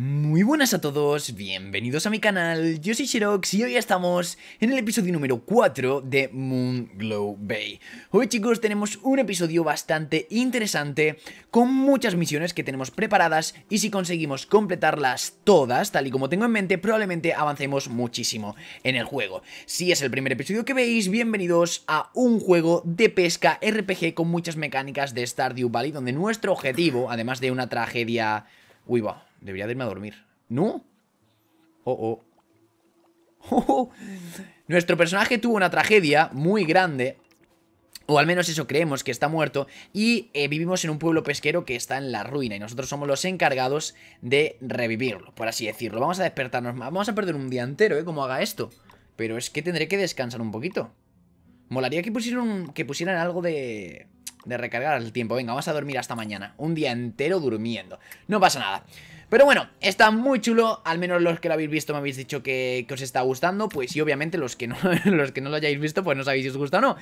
Muy buenas a todos, bienvenidos a mi canal, yo soy Xerox y hoy estamos en el episodio número 4 de Moon Glow Bay. Hoy chicos tenemos un episodio bastante interesante con muchas misiones que tenemos preparadas y si conseguimos completarlas todas, tal y como tengo en mente, probablemente avancemos muchísimo en el juego. Si es el primer episodio que veis, bienvenidos a un juego de pesca RPG con muchas mecánicas de Stardew Valley donde nuestro objetivo, además de una tragedia... Debería irme a dormir. ¿No? Oh, oh. Oh, oh. Nuestro personaje tuvo una tragedia muy grande o al menos eso creemos, que está muerto, y eh, vivimos en un pueblo pesquero que está en la ruina, y nosotros somos los encargados de revivirlo, por así decirlo. Vamos a despertarnos, vamos a perder un día entero, ¿eh? Como haga esto. Pero es que tendré que descansar un poquito. Molaría que pusieran, que pusieran algo de, de recargar el tiempo. Venga, vamos a dormir hasta mañana. Un día entero durmiendo. No pasa nada. Pero bueno, está muy chulo, al menos los que lo habéis visto me habéis dicho que, os está gustando, pues y obviamente los que, no, los que no lo hayáis visto pues no sabéis si os gusta o no.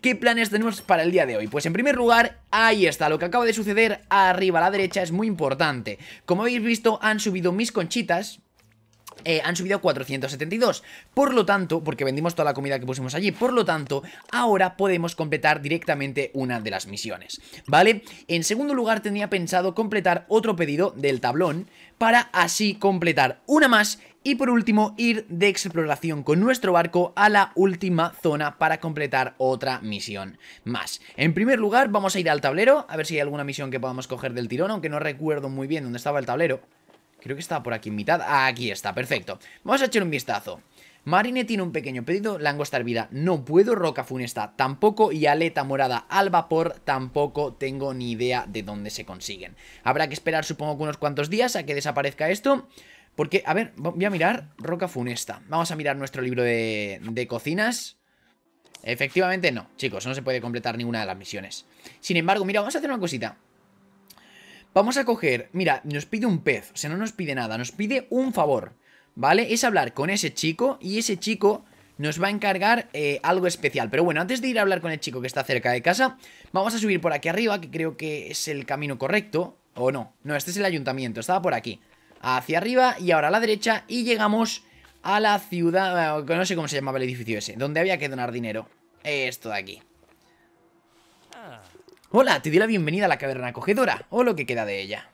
¿Qué planes tenemos para el día de hoy? Pues en primer lugar, ahí está, lo que acaba de suceder arriba a la derecha es muy importante. Como habéis visto, han subido mis conchitas, eh, han subido a 472 Por lo tanto, porque vendimos toda la comida que pusimos allí Por lo tanto, ahora podemos completar directamente una de las misiones ¿Vale? En segundo lugar tenía pensado completar otro pedido del tablón Para así completar una más y por último, ir de exploración con nuestro barco a la última zona para completar otra misión más. En primer lugar, vamos a ir al tablero, a ver si hay alguna misión que podamos coger del tirón, aunque no recuerdo muy bien dónde estaba el tablero. Creo que estaba por aquí en mitad. Aquí está, perfecto. Vamos a echar un vistazo. Marine tiene un pequeño pedido, langosta hervida no puedo, roca funesta tampoco y aleta morada al vapor tampoco tengo ni idea de dónde se consiguen. Habrá que esperar supongo que unos cuantos días a que desaparezca esto. Porque, a ver, voy a mirar roca funesta. Vamos a mirar nuestro libro de, de cocinas. Efectivamente no, chicos, no se puede completar ninguna de las misiones. Sin embargo, mira, vamos a hacer una cosita. Vamos a coger, mira, nos pide un pez, o sea, no nos pide nada, nos pide un favor, ¿vale? Es hablar con ese chico y ese chico nos va a encargar eh, algo especial. Pero bueno, antes de ir a hablar con el chico que está cerca de casa, vamos a subir por aquí arriba, que creo que es el camino correcto, o no, no, este es el ayuntamiento, estaba por aquí. Hacia arriba y ahora a la derecha y llegamos a la ciudad, eh, no sé cómo se llamaba el edificio ese, donde había que donar dinero. Esto de aquí. Hola, te di la bienvenida a la caverna acogedora, o lo que queda de ella.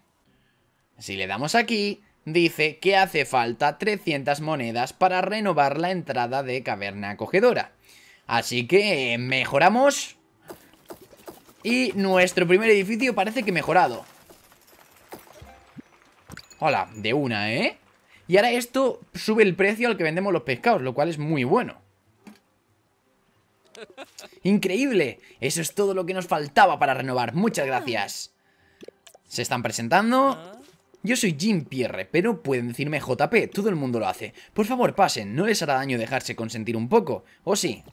Si le damos aquí, dice que hace falta 300 monedas para renovar la entrada de caverna acogedora. Así que mejoramos. Y nuestro primer edificio parece que mejorado. Hola, de una, ¿eh? Y ahora esto sube el precio al que vendemos los pescados, lo cual es muy bueno. ¡Increíble! Eso es todo lo que nos faltaba para renovar. Muchas gracias. Se están presentando. Yo soy Jim Pierre, pero pueden decirme JP, todo el mundo lo hace. Por favor, pasen, no les hará daño dejarse consentir un poco, ¿o sí?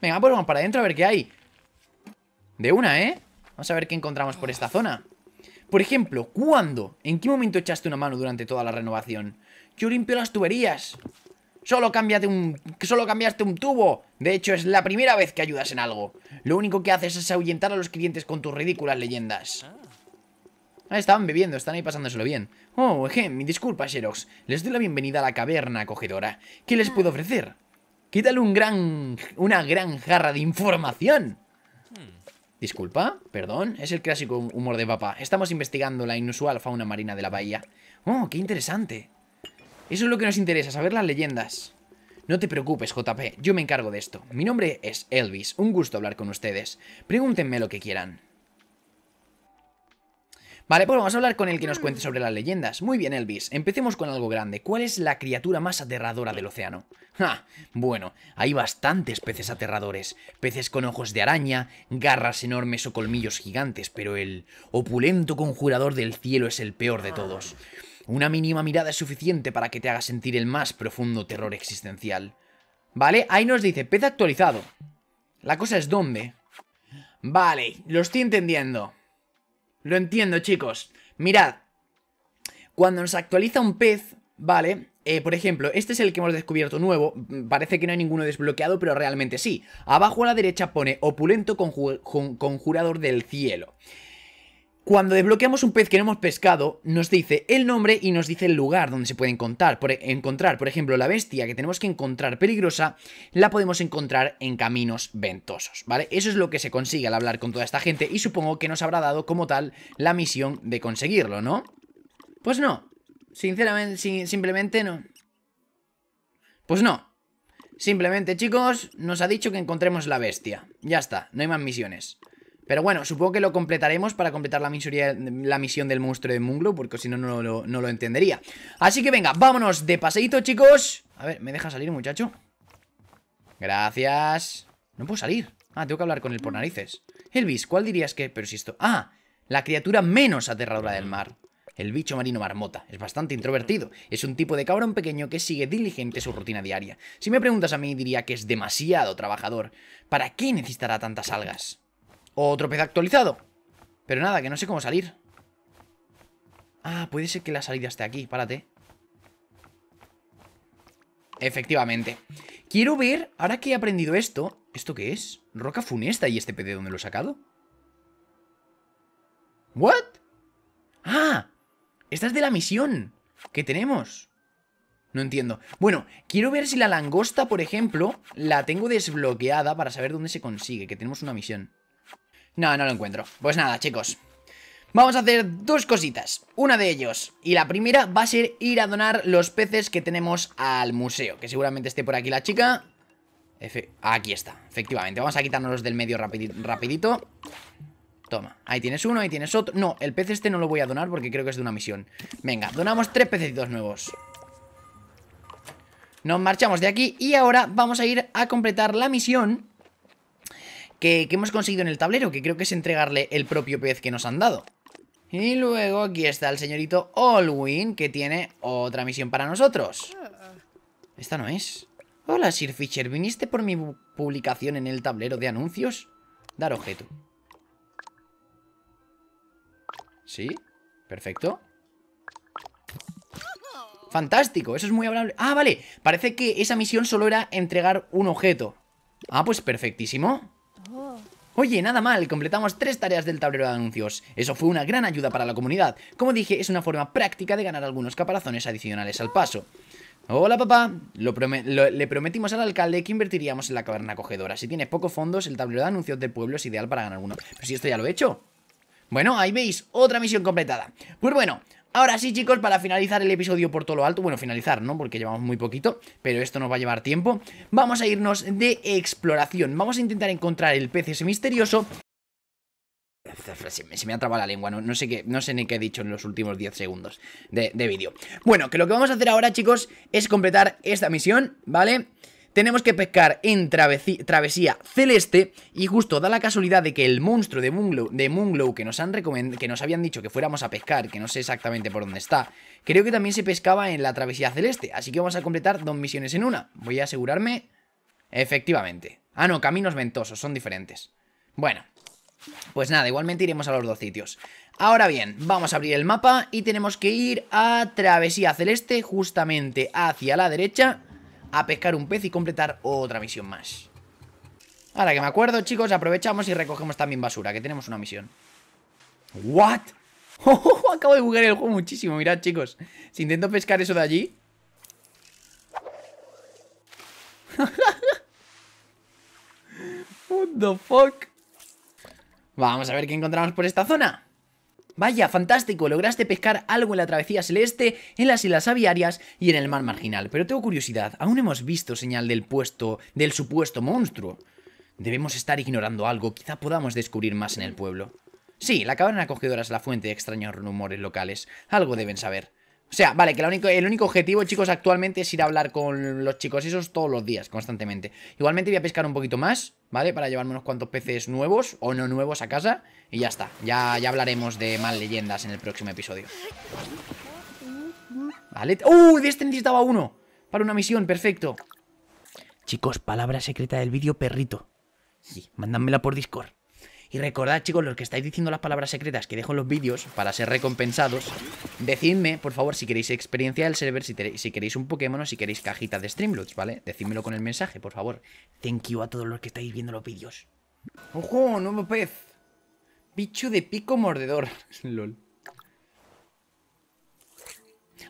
Venga, por pues vamos para adentro a ver qué hay. De una, ¿eh? Vamos a ver qué encontramos por esta zona. Por ejemplo, ¿cuándo? ¿En qué momento echaste una mano durante toda la renovación? Yo limpio las tuberías. Solo, cámbiate un, solo cambiaste un tubo. De hecho, es la primera vez que ayudas en algo. Lo único que haces es ahuyentar a los clientes con tus ridículas leyendas. Ah, estaban bebiendo, están ahí pasándoselo bien. Oh, eje, mi disculpa, Xerox. Les doy la bienvenida a la caverna acogedora. ¿Qué les puedo ofrecer? ¡Quítale un gran, una gran jarra de información? Disculpa, perdón, es el clásico humor de papá. Estamos investigando la inusual fauna marina de la bahía. Oh, qué interesante. Eso es lo que nos interesa, saber las leyendas. No te preocupes, JP, yo me encargo de esto. Mi nombre es Elvis, un gusto hablar con ustedes. Pregúntenme lo que quieran. Vale, pues vamos a hablar con el que nos cuente sobre las leyendas. Muy bien, Elvis, empecemos con algo grande. ¿Cuál es la criatura más aterradora del océano? Ja, bueno, hay bastantes peces aterradores. Peces con ojos de araña, garras enormes o colmillos gigantes, pero el opulento conjurador del cielo es el peor de todos. Una mínima mirada es suficiente para que te haga sentir el más profundo terror existencial. ¿Vale? Ahí nos dice, pez actualizado. La cosa es dónde. Vale, lo estoy entendiendo. Lo entiendo, chicos. Mirad. Cuando nos actualiza un pez, ¿vale? Eh, por ejemplo, este es el que hemos descubierto nuevo. Mm, parece que no hay ninguno desbloqueado, pero realmente sí. Abajo a la derecha pone opulento conjurador del cielo. Cuando desbloqueamos un pez que no hemos pescado, nos dice el nombre y nos dice el lugar donde se puede encontrar. Por, e, encontrar. Por ejemplo, la bestia que tenemos que encontrar peligrosa, la podemos encontrar en caminos ventosos, ¿vale? Eso es lo que se consigue al hablar con toda esta gente y supongo que nos habrá dado como tal la misión de conseguirlo, ¿no? Pues no. Sinceramente, simplemente no. Pues no. Simplemente, chicos, nos ha dicho que encontremos la bestia. Ya está, no hay más misiones. Pero bueno, supongo que lo completaremos para completar la, la misión del monstruo de Munglo, porque si no, no, no, no lo entendería. Así que venga, vámonos de paseíto, chicos. A ver, ¿me deja salir, muchacho? Gracias. No puedo salir. Ah, tengo que hablar con él por mm. narices. Elvis, ¿cuál dirías que...? Pero si esto... Ah, la criatura menos aterradora del mar. El bicho marino marmota. Es bastante introvertido. Es un tipo de cabrón pequeño que sigue diligente su rutina diaria. Si me preguntas a mí, diría que es demasiado trabajador. ¿Para qué necesitará tantas algas? Otro pez actualizado. Pero nada, que no sé cómo salir. Ah, puede ser que la salida esté aquí. Párate. Efectivamente. Quiero ver, ahora que he aprendido esto... ¿Esto qué es? ¿Roca funesta y este pez de dónde lo he sacado? ¿What? ¡Ah! Esta es de la misión que tenemos. No entiendo. Bueno, quiero ver si la langosta, por ejemplo, la tengo desbloqueada para saber dónde se consigue, que tenemos una misión. No, no lo encuentro. Pues nada, chicos. Vamos a hacer dos cositas, una de ellos, y la primera va a ser ir a donar los peces que tenemos al museo, que seguramente esté por aquí la chica. aquí está, efectivamente, vamos a quitarnos los del medio rapidito, Toma, ahí tienes uno, ahí tienes otro. No, el pez este no lo voy a donar porque creo que es de una misión. Venga, donamos tres pececitos nuevos. Nos marchamos de aquí y ahora vamos a ir a completar la misión que, hemos conseguido en el tablero, que creo que es entregarle el propio pez que nos han dado. Y luego aquí está el señorito Olwin, que tiene otra misión para nosotros. Esta no es. Hola, Sir Fisher. ¿Viniste por mi publicación en el tablero de anuncios? Dar objeto. Sí, perfecto. Fantástico, eso es muy hablable. Ah, vale, parece que esa misión solo era entregar un objeto. Ah, pues perfectísimo. Oh. Oye, nada mal, completamos tres tareas del tablero de anuncios. Eso fue una gran ayuda para la comunidad. Como dije, es una forma práctica de ganar algunos caparazones adicionales al paso. Hola papá, le prometimos al alcalde que invertiríamos en la caverna acogedora. Si tienes pocos fondos, el tablero de anuncios del pueblo es ideal para ganar uno. Pero si esto ya lo he hecho. Bueno, ahí veis, otra misión completada. Pues bueno, Ahora sí, chicos, para finalizar el episodio por todo lo alto, bueno, finalizar, ¿no? Porque llevamos muy poquito, pero esto nos va a llevar tiempo. Vamos a irnos de exploración. Vamos a intentar encontrar el pez ese misterioso se me, ha trabado la lengua, no, no, sé qué, no sé ni qué he dicho en los últimos 10 segundos de, de vídeo. Bueno, que lo que vamos a hacer ahora, chicos, es completar esta misión, ¿vale? vale tenemos que pescar en travesía celeste y justo da la casualidad de que el monstruo de Moonglow, que, nos han que nos habían dicho que fuéramos a pescar, que no sé exactamente por dónde está, creo que también se pescaba en la travesía celeste, así que vamos a completar dos misiones en una. Voy a asegurarme... Efectivamente. Ah, no, caminos ventosos, son diferentes. Bueno, pues nada, igualmente iremos a los dos sitios. Ahora bien, vamos a abrir el mapa y tenemos que ir a Travesía Celeste, justamente hacia la derecha a pescar un pez y completar otra misión más. Ahora que me acuerdo, chicos, aprovechamos y recogemos también basura, que tenemos una misión. ¿What? Oh, acabo de jugar el juego muchísimo, mirad, chicos. Si intento pescar eso de allí... What the fuck? Vamos a ver qué encontramos por esta zona. Vaya, fantástico, lograste pescar algo en la travesía celeste, en las islas aviarias y en el mar marginal. Pero tengo curiosidad, aún hemos visto señal del puesto, del supuesto monstruo. Debemos estar ignorando algo, quizá podamos descubrir más en el pueblo. Sí, la cabana acogedora es la fuente de extraños rumores locales. Algo deben saber. O sea, vale, que el único objetivo, chicos, actualmente es ir a hablar con los chicos esos todos los días, constantemente. Igualmente voy a pescar un poquito más, ¿vale? Para llevarme unos cuantos peces nuevos o no nuevos a casa. Y ya está, ya, ya hablaremos de más leyendas en el próximo episodio. Vale. ¡Uh! De este necesitaba uno. Para una misión, perfecto. Chicos, palabra secreta del vídeo, perrito. Sí, mándamela por Discord. Y recordad, chicos, los que estáis diciendo las palabras secretas que dejo en los vídeos para ser recompensados, decidme, por favor, si queréis experiencia del server, si, si queréis un Pokémon o si queréis cajitas de Streamloots, ¿vale? Decídmelo con el mensaje, por favor. Thank you a todos los que estáis viendo los vídeos. ¡Ojo! ¡Nuevo pez! Bicho de pico mordedor. LOL.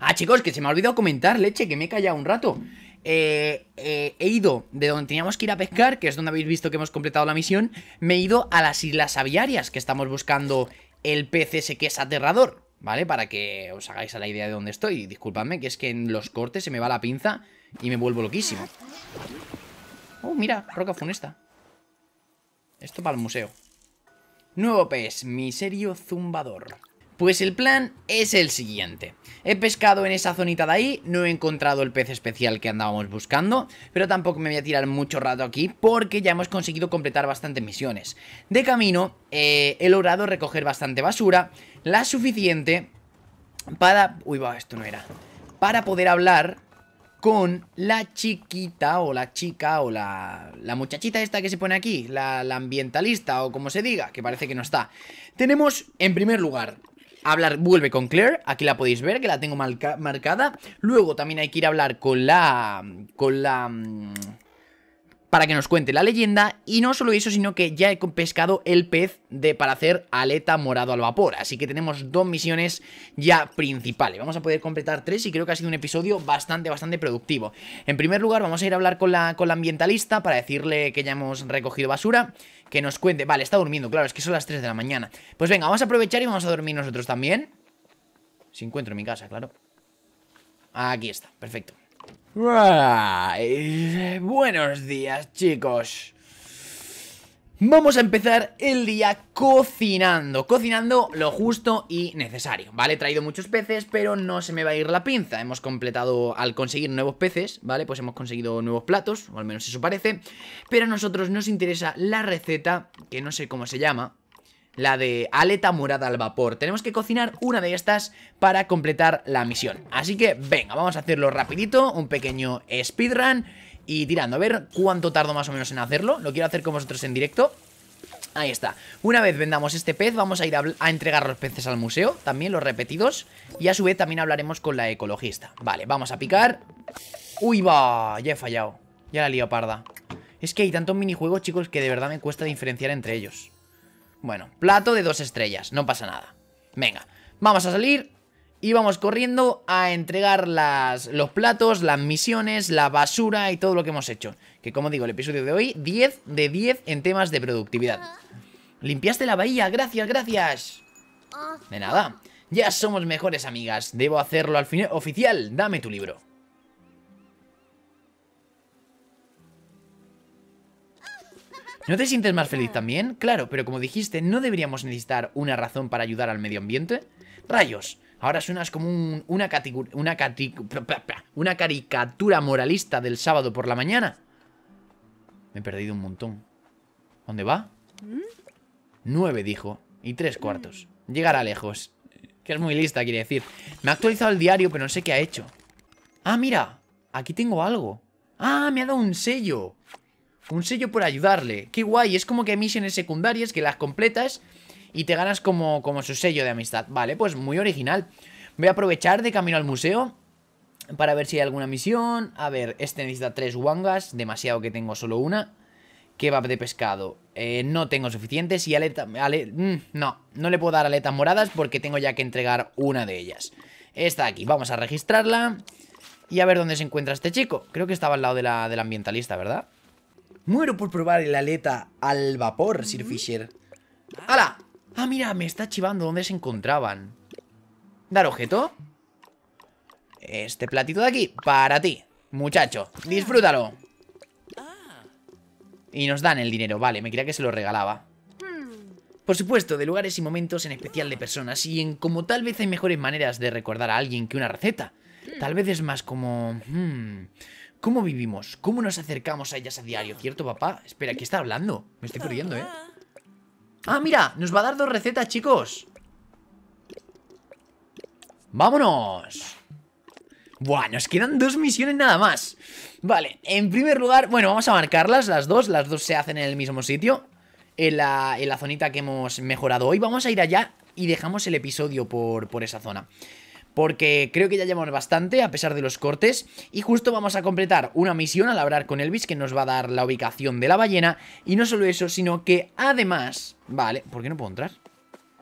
Ah, chicos, que se me ha olvidado comentar, leche, que me he callado un rato. Eh, eh, he ido de donde teníamos que ir a pescar, que es donde habéis visto que hemos completado la misión, me he ido a las islas aviarias, que estamos buscando el pez ese que es aterrador, ¿vale? Para que os hagáis a la idea de dónde estoy. Disculpadme, que es que en los cortes se me va la pinza y me vuelvo loquísimo. Oh, mira, roca funesta. Esto para el museo. Nuevo pez, miserio zumbador. Pues el plan es el siguiente. He pescado en esa zonita de ahí, no he encontrado el pez especial que andábamos buscando, pero tampoco me voy a tirar mucho rato aquí porque ya hemos conseguido completar bastantes misiones. De camino, eh, he logrado recoger bastante basura, la suficiente para... Uy, va, esto no era. Para poder hablar con la chiquita o la chica o la, la muchachita esta que se pone aquí, la ambientalista o como se diga, que parece que no está. Tenemos, en primer lugar, hablar, vuelve con Claire, aquí la podéis ver, que la tengo marcada. Luego también hay que ir a hablar con la... con la... Mm, para que nos cuente la leyenda Y no solo eso, sino que ya he pescado el pez de para hacer aleta morado al vapor Así que tenemos dos misiones ya principales Vamos a poder completar tres y creo que ha sido un episodio bastante, bastante productivo En primer lugar vamos a ir a hablar con la, con la ambientalista para decirle que ya hemos recogido basura que nos cuente. Vale, está durmiendo, claro, es que son las 3 de la mañana. Pues venga, vamos a aprovechar y vamos a dormir nosotros también. Si encuentro en mi casa, claro. Aquí está, perfecto. Buenos días, chicos. Vamos a empezar el día cocinando, cocinando lo justo y necesario, ¿vale? He traído muchos peces, pero no se me va a ir la pinza. Hemos completado, al conseguir nuevos peces, ¿vale? Pues hemos conseguido nuevos platos, o al menos eso parece. Pero a nosotros nos interesa la receta, que no sé cómo se llama, la de aleta morada al vapor. Tenemos que cocinar una de estas para completar la misión. Así que venga, vamos a hacerlo rapidito, un pequeño speedrun y tirando. A ver cuánto tardo más o menos en hacerlo. Lo quiero hacer con vosotros en directo. Ahí está. Una vez vendamos este pez, vamos a ir a, entregar los peces al museo, también los repetidos, y a su vez también hablaremos con la ecologista. Vale, vamos a picar. ¡Uy, va! Ya he fallado. Ya la lío parda. Es que hay tantos minijuegos, chicos, que de verdad me cuesta diferenciar entre ellos. Bueno, plato de dos estrellas, no pasa nada. Venga, vamos a salir íbamos corriendo a entregar las, los platos, las misiones, la basura y todo lo que hemos hecho. Que como digo, el episodio de hoy, 10 de 10 en temas de productividad. Limpiaste la bahía, gracias, gracias. De nada. Ya somos mejores amigas. Debo hacerlo al final. Oficial, dame tu libro. ¿No te sientes más feliz también? Claro, pero como dijiste, ¿no deberíamos necesitar una razón para ayudar al medio ambiente? Rayos, Ahora suenas como un, una, una, una caricatura moralista del sábado por la mañana. Me he perdido un montón. ¿Dónde va? Nueve, dijo. Y tres cuartos. Llegará lejos. Que es muy lista, quiere decir. Me ha actualizado el diario, pero no sé qué ha hecho. Ah, mira. Aquí tengo algo. Ah, me ha dado un sello. Un sello por ayudarle. Qué guay. Es como que hay misiones secundarias que las completas y te ganas como, como su sello de amistad. Vale, pues muy original. Voy a aprovechar de camino al museo para ver si hay alguna misión. A ver, este necesita tres wangas, demasiado que tengo solo una. Kebab de pescado, eh, no tengo suficientes y aleta... Mm, no, no le puedo dar aletas moradas porque tengo ya que entregar una de ellas. Está aquí, vamos a registrarla y a ver dónde se encuentra este chico. Creo que estaba al lado de la, del ambientalista, ¿verdad? Muero por probar el aleta al vapor, Sir mm. Fisher. ¡Hala! Ah, mira, me está chivando dónde se encontraban. Dar objeto. Este platito de aquí, para ti, muchacho. Disfrútalo. Y nos dan el dinero, vale, me quería que se lo regalaba. Por supuesto, de lugares y momentos en especial de personas, y en como tal vez hay mejores maneras de recordar a alguien que una receta. Tal vez es más como... Hmm, ¿Cómo vivimos? ¿Cómo nos acercamos a ellas a diario? ¿Cierto, papá? Espera, ¿qué está hablando? Me estoy perdiendo, ¿eh? Ah, mira, nos va a dar dos recetas, chicos ¡Vámonos! Buah, nos quedan dos misiones nada más Vale, en primer lugar, bueno, vamos a marcarlas las dos Las dos se hacen en el mismo sitio en la, en la zonita que hemos mejorado hoy Vamos a ir allá y dejamos el episodio por, por esa zona porque creo que ya llevamos bastante a pesar de los cortes y justo vamos a completar una misión al hablar con Elvis que nos va a dar la ubicación de la ballena y no solo eso, sino que además... Vale, ¿por qué no puedo entrar?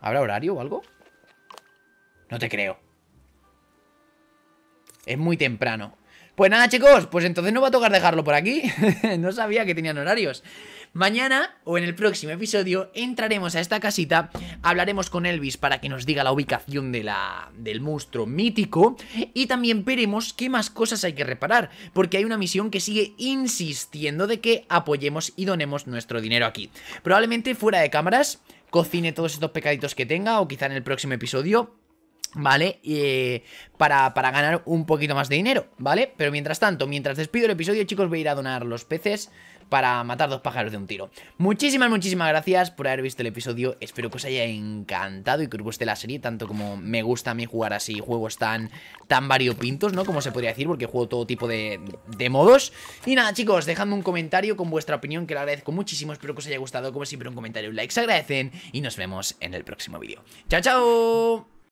¿Habrá horario o algo? No te creo. Es muy temprano. Pues nada, chicos, pues entonces no va a tocar dejarlo por aquí. no sabía que tenían horarios. Mañana o en el próximo episodio entraremos a esta casita, hablaremos con Elvis para que nos diga la ubicación de la, del monstruo mítico y también veremos qué más cosas hay que reparar, porque hay una misión que sigue insistiendo de que apoyemos y donemos nuestro dinero aquí. Probablemente fuera de cámaras cocine todos estos pecaditos que tenga o quizá en el próximo episodio ¿Vale? Y eh, para, ganar un poquito más de dinero, ¿vale? Pero mientras tanto, mientras despido el episodio, chicos, voy a ir a donar los peces para matar dos pájaros de un tiro. Muchísimas, muchísimas gracias por haber visto el episodio. Espero que os haya encantado y que os guste la serie, tanto como me gusta a mí jugar así juegos tan, tan variopintos, ¿no? Como se podría decir, porque juego todo tipo de, de modos. Y nada, chicos, dejadme un comentario con vuestra opinión, que la agradezco muchísimo. Espero que os haya gustado. Como siempre, un comentario y un like se agradecen. Y nos vemos en el próximo vídeo. ¡Chao, chao!